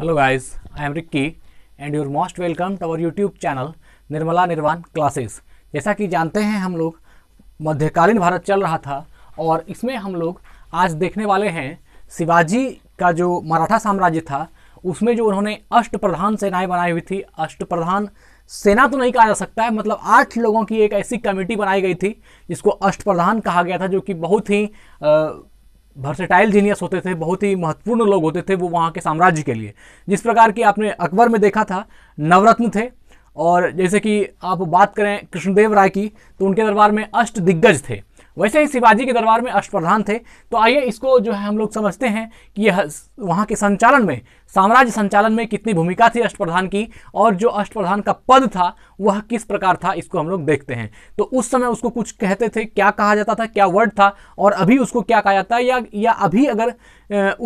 hello guys I am Ricky and you're most welcome to our YouTube channel Nirmala Nirvan classes जैसा कि जानते हैं हम लोग मध्यकालीन भारत चल रहा था और इसमें हम लोग आज देखने वाले हैं शिवाजी का जो मराठा साम्राज्य था उसमें जो उन्होंने अष्ट प्रधान सेनाएं बनाई हुई थी अष्ट प्रधान सेना तो नहीं कहा जा सकता है मतलब आठ लोगों की एक ऐसी कमेटी बनाई गई थी जिसको अष्ट प्रधान कहा गया था जो कि बहुत ही वर्सेटाइल जीनियस होते थे बहुत ही महत्वपूर्ण लोग होते थे वो वहाँ के साम्राज्य के लिए जिस प्रकार की आपने अकबर में देखा था नवरत्न थे और जैसे कि आप बात करें कृष्णदेव राय की तो उनके दरबार में अष्ट दिग्गज थे वैसे ही शिवाजी के दरबार में अष्टप्रधान थे तो आइए इसको जो है हम लोग समझते हैं कि यह वहाँ के संचालन में साम्राज्य संचालन में कितनी भूमिका थी अष्टप्रधान की और जो अष्टप्रधान का पद था वह किस प्रकार था इसको हम लोग देखते हैं तो उस समय उसको कुछ कहते थे क्या कहा जाता था क्या वर्ड था और अभी उसको क्या कहा जाता है या या अभी अगर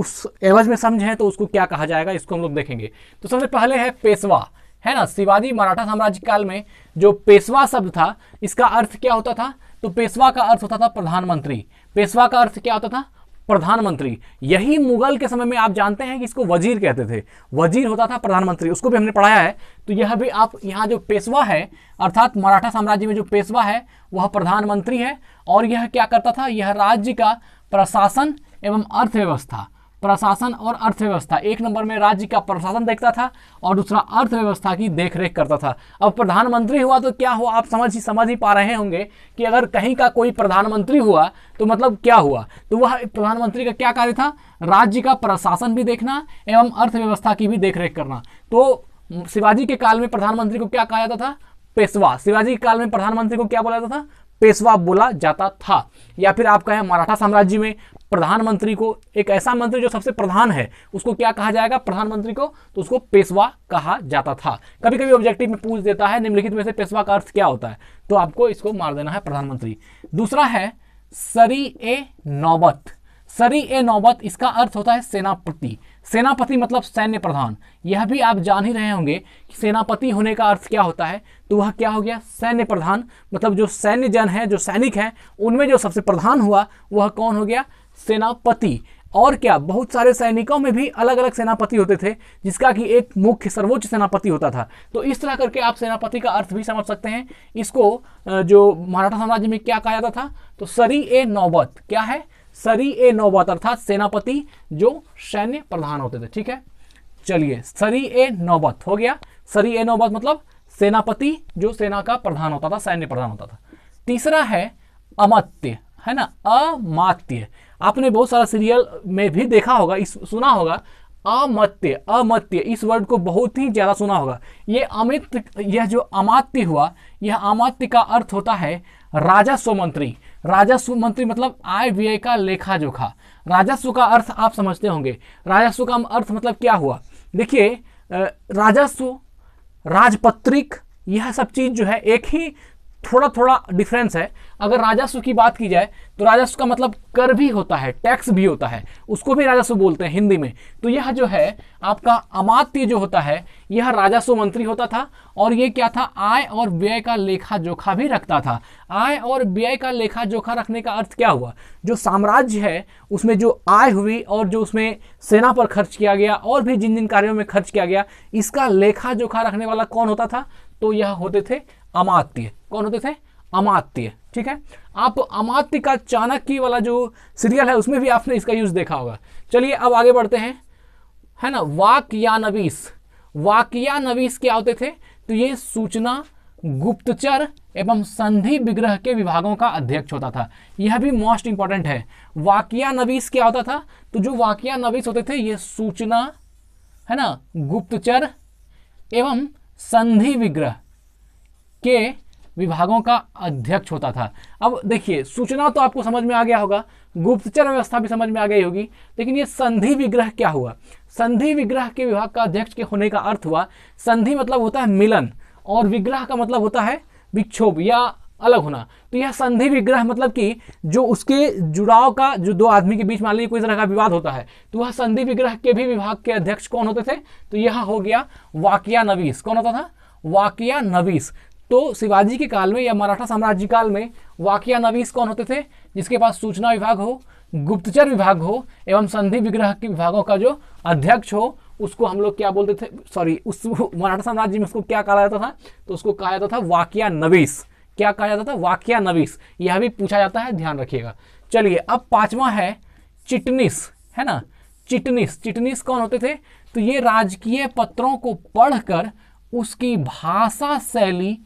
उस एवज में समझें तो उसको क्या कहा जाएगा इसको हम लोग देखेंगे तो सबसे पहले है पेशवा है ना शिवाजी मराठा साम्राज्य काल में जो पेशवा शब्द था इसका अर्थ क्या होता था तो पेशवा का अर्थ होता था प्रधानमंत्री पेशवा का अर्थ क्या होता था प्रधानमंत्री यही मुगल के समय में आप जानते हैं कि इसको वजीर कहते थे वजीर होता था प्रधानमंत्री उसको भी हमने पढ़ाया है तो यह भी आप यहाँ जो पेशवा है अर्थात मराठा साम्राज्य में जो पेशवा है वह प्रधानमंत्री है और यह क्या करता था यह राज्य का प्रशासन एवं अर्थव्यवस्था प्रशासन और अर्थव्यवस्था एक नंबर में राज्य का प्रशासन देखता था और दूसरा अर्थव्यवस्था की देखरेख करता था अब प्रधानमंत्री हुआ तो क्या हुआ आप समझ ही समझ ही पा रहे होंगे कि अगर कहीं का कोई प्रधानमंत्री हुआ तो मतलब क्या हुआ तो वह प्रधानमंत्री का क्या कार्य था राज्य का प्रशासन भी देखना एवं अर्थव्यवस्था की भी देखरेख करना तो शिवाजी के काल में प्रधानमंत्री को क्या कहा जाता था पेशवा शिवाजी के काल में प्रधानमंत्री को क्या बोला जाता था पेशवा बोला जाता था या फिर आप कहें मराठा साम्राज्य में प्रधानमंत्री को एक ऐसा मंत्री जो सबसे प्रधान है उसको क्या कहा जाएगा प्रधानमंत्री को तो उसको पेशवा कहा जाता था कभी कभी ऑब्जेक्टिव में पूछ देता है निम्नलिखित में से पेशवा का अर्थ क्या होता है तो आपको इसको मार देना है प्रधानमंत्री दूसरा है सरी ए नौबत सरी ए नौबत इसका अर्थ होता है सेनापति सेनापति मतलब सैन्य प्रधान यह भी आप जान ही रहे होंगे कि सेनापति होने का अर्थ क्या होता है तो वह क्या हो गया सैन्य प्रधान मतलब जो सैन्य जन है जो सैनिक हैं उनमें जो सबसे प्रधान हुआ वह कौन हो गया सेनापति और क्या बहुत सारे सैनिकों में भी अलग अलग सेनापति होते थे जिसका कि एक मुख्य सर्वोच्च सेनापति होता था तो इस तरह करके आप सेनापति का अर्थ भी समझ सकते हैं इसको जो मराठा साम्राज्य में क्या कहा जाता था तो सरी ए नौबत क्या है सरी ए नौबत अर्थात सेनापति जो सैन्य प्रधान होते थे ठीक है चलिए सरी ए नौबत हो गया सरी ए नौबत मतलब सेनापति जो सेना का प्रधान होता था सैन्य प्रधान होता था तीसरा है अमत्य है ना अमात्य आपने बहुत सारा सीरियल में भी देखा होगा इस सुना होगा अमत्य अमत्य इस वर्ड को बहुत ही ज़्यादा सुना होगा ये अमित यह जो अमात्य हुआ यह अमात्य का अर्थ होता है राजस्व मंत्री राजस्व मंत्री मतलब आय व्यय का लेखा जोखा राजस्व का अर्थ आप समझते होंगे राजस्व का अर्थ मतलब क्या हुआ देखिए राजस्व राजपत्रिक यह सब चीज़ जो है एक ही थोड़ा थोड़ा डिफरेंस है अगर राजस्व की बात की जाए तो राजस्व का मतलब कर भी होता है टैक्स भी होता है उसको भी राजस्व बोलते हैं हिंदी में तो यह जो है आपका अमात्य जो होता है यह राजस्व मंत्री होता था और यह क्या था आय और व्यय का लेखा जोखा भी रखता था आय और व्यय का लेखा जोखा रखने का अर्थ क्या हुआ जो साम्राज्य है उसमें जो आय हुई और जो उसमें सेना पर खर्च किया गया और भी जिन जिन कार्यों में खर्च किया गया इसका लेखा जोखा रखने वाला कौन होता था तो यह होते थे अमात्य कौन होते थे अमात्य ठीक है आप अमात्य का चाणक्य वाला जो सीरियल है उसमें भी आपने इसका यूज देखा होगा चलिए अब आगे बढ़ते हैं है ना वाक या नवीस वाक या नवीस क्या होते थे तो ये सूचना गुप्तचर एवं संधि विग्रह के विभागों का अध्यक्ष होता था यह भी मोस्ट इंपॉर्टेंट है वाकिया नवीस क्या होता था तो जो वाकिया नवीस होते थे ये सूचना है ना गुप्तचर एवं संधि विग्रह के विभागों का अध्यक्ष होता था अब देखिए सूचना तो आपको समझ में आ गया होगा गुप्तचर व्यवस्था भी समझ में आ गई होगी लेकिन ये संधि विग्रह क्या हुआ संधि विग्रह के विभाग का अध्यक्ष के होने का अर्थ हुआ संधि मतलब होता है मिलन और विग्रह का मतलब होता है विक्षोभ या अलग होना तो यह संधि विग्रह मतलब कि जो उसके जुड़ाव का जो दो आदमी के बीच मान लीजिए कोई तरह का विवाद होता है तो वह संधि विग्रह के भी विभाग के अध्यक्ष कौन होते थे तो यह हो गया वाकिया नवीस कौन होता था वाकिया नवीस तो शिवाजी के काल में या मराठा साम्राज्य काल में वाकिया नवीस कौन होते थे जिसके पास सूचना विभाग हो गुप्तचर विभाग हो एवं संधि विग्रह के विभागों का जो अध्यक्ष हो उसको हम लोग क्या बोलते थे सॉरी उस मराठा साम्राज्य में उसको क्या कहा जाता था तो उसको कहा जाता था वाकिया नवीस क्या कहा जाता था वाकिया नवीस यह भी पूछा जाता है ध्यान रखिएगा चलिए अब पांचवा है चिटनिस है ना चिटनिस चिटनिस कौन होते थे तो ये राजकीय पत्रों को पढ़कर उसकी भाषा शैली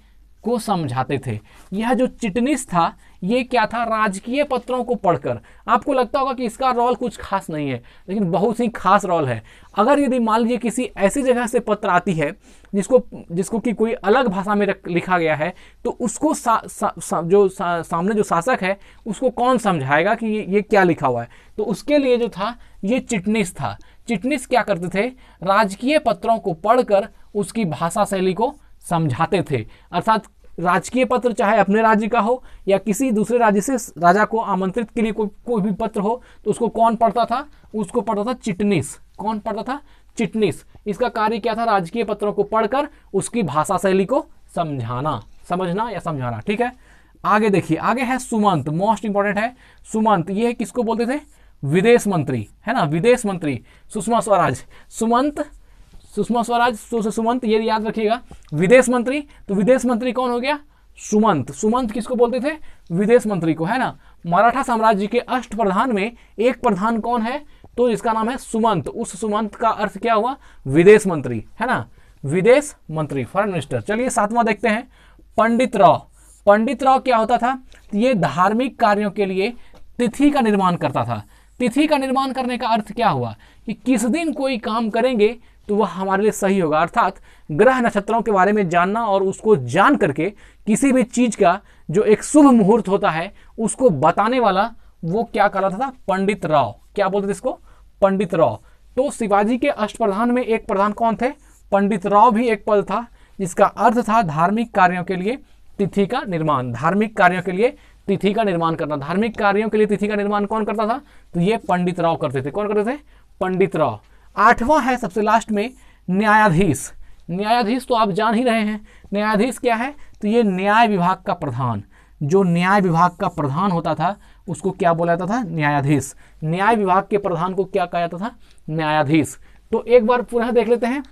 को समझाते थे यह जो चिटनिस था ये क्या था राजकीय पत्रों को पढ़कर आपको लगता होगा कि इसका रोल कुछ खास नहीं है लेकिन बहुत ही खास रोल है अगर यदि मान लीजिए किसी ऐसी जगह से पत्र आती है जिसको जिसको कि कोई अलग भाषा में रख, लिखा गया है तो उसको सा, सा, सा, जो सा, सामने जो शासक है उसको कौन समझाएगा कि ये, ये क्या लिखा हुआ है तो उसके लिए जो था ये चिटनिस था चिटनिस क्या करते थे राजकीय पत्रों को पढ़कर उसकी भाषा शैली को समझाते थे अर्थात राजकीय पत्र चाहे अपने राज्य का हो या किसी दूसरे राज्य से राजा को आमंत्रित के लिए कोई कोई भी पत्र हो तो उसको कौन पढ़ता था उसको पढ़ता था चिटनिस कौन पढ़ता था चिटनिस इसका कार्य क्या था राजकीय पत्रों को पढ़कर उसकी भाषा शैली को समझाना समझना या समझाना ठीक है आगे देखिए आगे है सुमंत मोस्ट इंपॉर्टेंट है सुमंत ये किसको बोलते थे विदेश मंत्री है ना विदेश मंत्री सुषमा स्वराज सुमंत सुषमा स्वराज सुमंत ये याद रखिएगा विदेश मंत्री तो विदेश मंत्री कौन हो गया सुमंत सुमंत किसको बोलते थे विदेश मंत्री को है ना मराठा साम्राज्य के अष्ट प्रधान में एक प्रधान कौन है तो इसका नाम है सुमंत उस सुमंत का अर्थ क्या हुआ विदेश मंत्री है ना विदेश मंत्री फॉरन मिनिस्टर चलिए सातवां देखते हैं पंडित राव पंडित राव क्या होता था ये धार्मिक कार्यों के लिए तिथि का निर्माण करता था तिथि का निर्माण करने का अर्थ क्या हुआ कि किस दिन कोई काम करेंगे तो वह हमारे लिए सही होगा अर्थात ग्रह नक्षत्रों के बारे में जानना और उसको जान करके किसी भी चीज़ का जो एक शुभ मुहूर्त होता है उसको बताने वाला वो क्या कहलाता था पंडित राव क्या बोलते थे इसको पंडित राव तो शिवाजी के अष्टप्रधान में एक प्रधान कौन थे पंडित राव भी एक पद था जिसका अर्थ था धार्मिक कार्यों के लिए तिथि का निर्माण धार्मिक कार्यों के लिए तिथि का निर्माण करना धार्मिक कार्यों के लिए तिथि का निर्माण कौन करता था तो ये पंडित राव करते थे कौन करते थे पंडित राव आठवां है सबसे लास्ट में न्यायाधीश न्यायाधीश तो आप जान ही रहे हैं न्यायाधीश क्या है तो ये न्याय विभाग का प्रधान जो न्याय विभाग का प्रधान होता था उसको क्या बोला जाता था न्यायाधीश न्याय विभाग के प्रधान को क्या कहा जाता था न्यायाधीश तो एक बार पुनः देख लेते हैं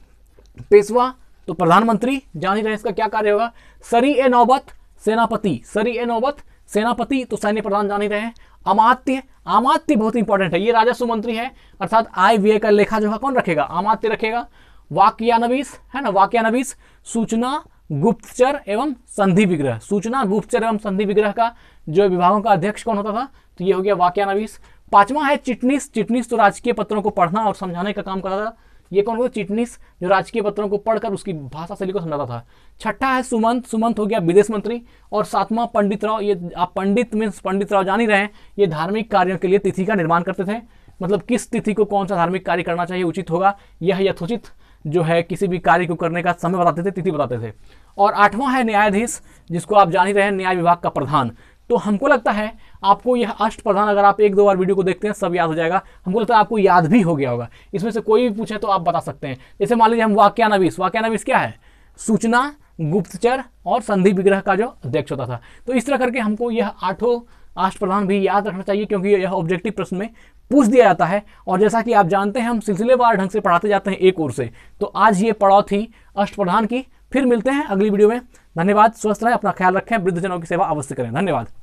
पेशवा तो प्रधानमंत्री जान ही रहे इसका क्या कार्य होगा सरी ए नौबत सेनापति सरी ए नौबत सेनापति तो सैन्य प्रधान जान ही रहे अमात्य अमात्य बहुत इंपॉर्टेंट है ये राजस्व मंत्री है अर्थात आय व्यय का लेखा जोखा कौन रखेगा अमात्य रखेगा वाक्यानवीस है ना वाक्यानवीस सूचना गुप्तचर एवं संधि विग्रह सूचना गुप्तचर एवं संधि विग्रह का जो विभागों का अध्यक्ष कौन होता था तो ये हो गया वाक्यानवीस पांचवा है चिटनीस चिटनीस तो राजकीय पत्रों को पढ़ना और समझाने का काम करता था ये कौन होता है जो राजकीय पत्रों को पढ़कर उसकी भाषा शैली को समझाता था छठा है सुमंत सुमंत हो गया विदेश मंत्री और सातवां पंडित राव ये आप पंडित मीन्स पंडित राव जान ही रहे ये धार्मिक कार्यों के लिए तिथि का निर्माण करते थे मतलब किस तिथि को कौन सा धार्मिक कार्य करना चाहिए उचित होगा यह यथोचित जो है किसी भी कार्य को करने का समय बताते थे तिथि बताते थे और आठवां है न्यायाधीश जिसको आप जान ही रहे हैं न्याय विभाग का प्रधान तो हमको लगता है आपको यह अष्ट प्रधान अगर आप एक दो बार वीडियो को देखते हैं सब याद हो जाएगा हमको लगता है आपको याद भी हो गया होगा इसमें से कोई भी पूछे तो आप बता सकते हैं जैसे मान लीजिए हम वाक्यानवीस वाक्यानवीस क्या है सूचना गुप्तचर और संधि विग्रह का जो अध्यक्ष होता था तो इस तरह करके हमको यह आठों अष्ट प्रधान भी याद रखना चाहिए क्योंकि यह ऑब्जेक्टिव प्रश्न में पूछ दिया जाता है और जैसा कि आप जानते हैं हम सिलसिलेवार ढंग से पढ़ाते जाते हैं एक ओर से तो आज ये पड़ाव थी अष्ट प्रधान की फिर मिलते हैं अगली वीडियो में धन्यवाद स्वस्थ रहें अपना ख्याल रखें वृद्धजनों की सेवा अवश्य करें धन्यवाद